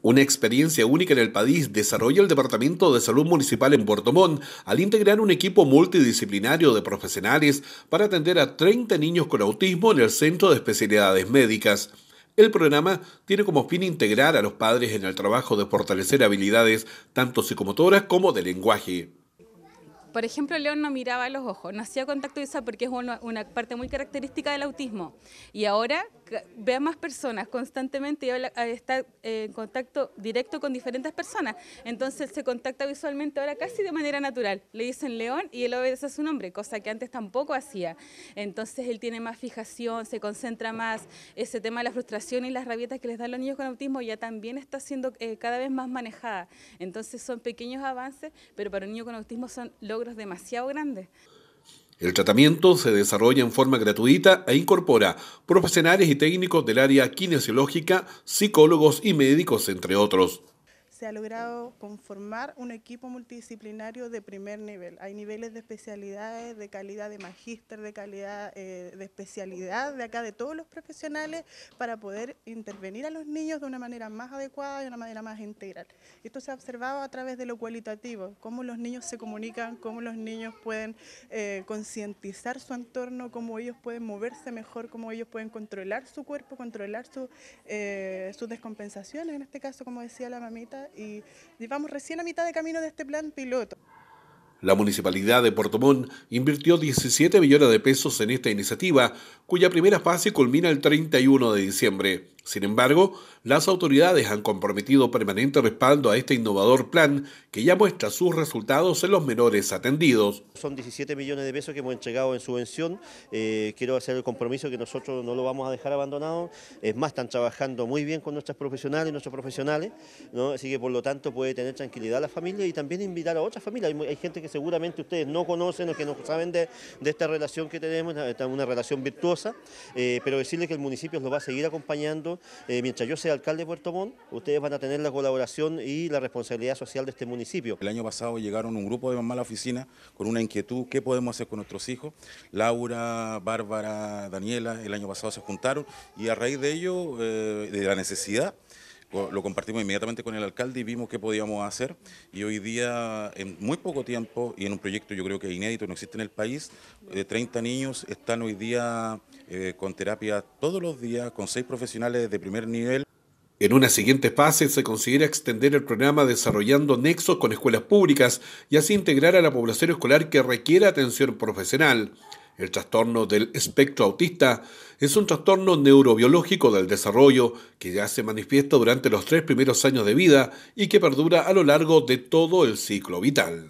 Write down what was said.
Una experiencia única en el país desarrolla el Departamento de Salud Municipal en Puerto Montt al integrar un equipo multidisciplinario de profesionales para atender a 30 niños con autismo en el Centro de Especialidades Médicas. El programa tiene como fin integrar a los padres en el trabajo de fortalecer habilidades tanto psicomotoras como de lenguaje. Por ejemplo, León no miraba a los ojos, no hacía contacto visual porque es una parte muy característica del autismo. Y ahora ve a más personas constantemente y eh, está eh, en contacto directo con diferentes personas. Entonces se contacta visualmente ahora casi de manera natural. Le dicen León y él obedece a su nombre, cosa que antes tampoco hacía. Entonces él tiene más fijación, se concentra más. Ese tema de la frustración y las rabietas que les dan los niños con autismo ya también está siendo eh, cada vez más manejada. Entonces son pequeños avances, pero para un niño con autismo son logros demasiado grandes. El tratamiento se desarrolla en forma gratuita e incorpora profesionales y técnicos del área kinesiológica, psicólogos y médicos, entre otros se ha logrado conformar un equipo multidisciplinario de primer nivel. Hay niveles de especialidades, de calidad de magíster, de calidad eh, de especialidad de acá de todos los profesionales para poder intervenir a los niños de una manera más adecuada y de una manera más integral. Esto se ha observado a través de lo cualitativo, cómo los niños se comunican, cómo los niños pueden eh, concientizar su entorno, cómo ellos pueden moverse mejor, cómo ellos pueden controlar su cuerpo, controlar eh, sus descompensaciones, en este caso, como decía la mamita, y llevamos recién a mitad de camino de este plan piloto. La municipalidad de Portomón invirtió 17 millones de pesos en esta iniciativa, cuya primera fase culmina el 31 de diciembre. Sin embargo, las autoridades han comprometido permanente respaldo a este innovador plan que ya muestra sus resultados en los menores atendidos. Son 17 millones de pesos que hemos entregado en subvención. Eh, quiero hacer el compromiso que nosotros no lo vamos a dejar abandonado. Es más, están trabajando muy bien con nuestras profesionales, nuestros profesionales. Así que por lo tanto puede tener tranquilidad la familia y también invitar a otras familias. Hay, gente que seguramente ustedes no conocen o que no saben de, esta relación que tenemos, una, una relación virtuosa. Eh, pero decirle que el municipio los va a seguir acompañando eh, mientras yo sea alcalde de Puerto Montt, ustedes van a tener la colaboración y la responsabilidad social de este municipio. El año pasado llegaron un grupo de mamás a la oficina con una inquietud, ¿qué podemos hacer con nuestros hijos? Laura, Bárbara, Daniela, el año pasado se juntaron y a raíz de ello, eh, de la necesidad, lo compartimos inmediatamente con el alcalde y vimos qué podíamos hacer. Y hoy día, en muy poco tiempo, y en un proyecto yo creo que inédito, no existe en el país, de eh, 30 niños están hoy día eh, con terapia todos los días, con seis profesionales de primer nivel. En una siguiente fase se considera extender el programa desarrollando nexos con escuelas públicas y así integrar a la población escolar que requiera atención profesional. El trastorno del espectro autista es un trastorno neurobiológico del desarrollo que ya se manifiesta durante los tres primeros años de vida y que perdura a lo largo de todo el ciclo vital.